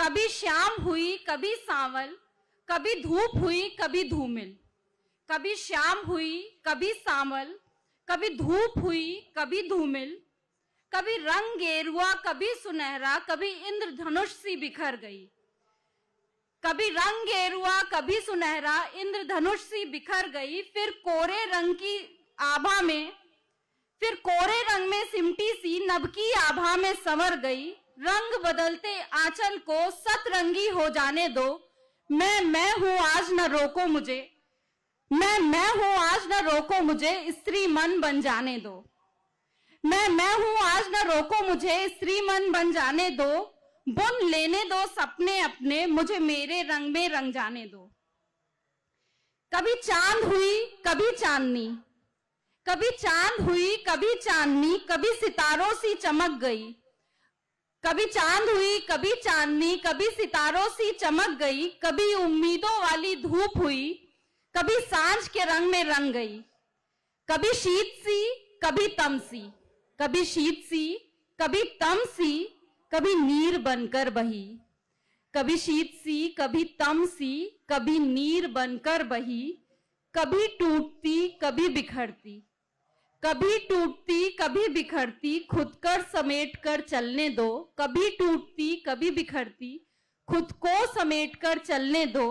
कभी श्याम हुई कभी सांवल कभी धूप हुई कभी धूमिल कभी श्याम हुई कभी सांवल कभी धूप हुई कभी धूमिल कभी रंग गेरुआ कभी सुनहरा कभी इंद्रधनुष सी बिखर गई कभी रंग गेरुआ कभी सुनहरा इंद्रधनुष सी बिखर गई फिर कोरे रंग की आभा में फिर कोरे रंग में सिमटी सी नबकी की आभा में संवर गई रंग बदलते आंचल को सतरंगी हो जाने दो मैं मैं हूं आज न रोको मुझे मैं मैं हूं आज न रोको मुझे स्त्री मन बन जाने दो मैं मैं हूं आज न रोको मुझे स्त्री मन बन जाने दो बुन लेने दो सपने अपने मुझे मेरे रंग में रंग जाने दो कभी चांद हुई कभी चांदनी कभी चांद हुई कभी चांदनी कभी सितारों सी चमक गई कभी चांद हुई कभी चांदनी कभी सितारों सी चमक गई कभी उम्मीदों वाली धूप हुई कभी सांझ के रंग में रंग गई कभी शीत सी कभी तम सी कभी शीत सी कभी तम सी कभी नीर बनकर बही कभी शीत सी कभी तम सी कभी नीर बनकर बही कभी टूटती कभी बिखरती कभी टूटती कभी बिखरती खुद कर समेट कर चलने दो कभी टूटती कभी बिखरती खुद को समेट कर चलने दो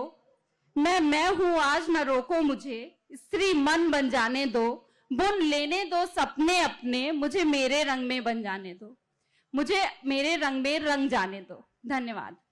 मैं मैं हूं आज न रोको मुझे स्त्री मन बन जाने दो बुन लेने दो सपने अपने मुझे मेरे रंग में बन जाने दो मुझे मेरे रंग में रंग जाने दो धन्यवाद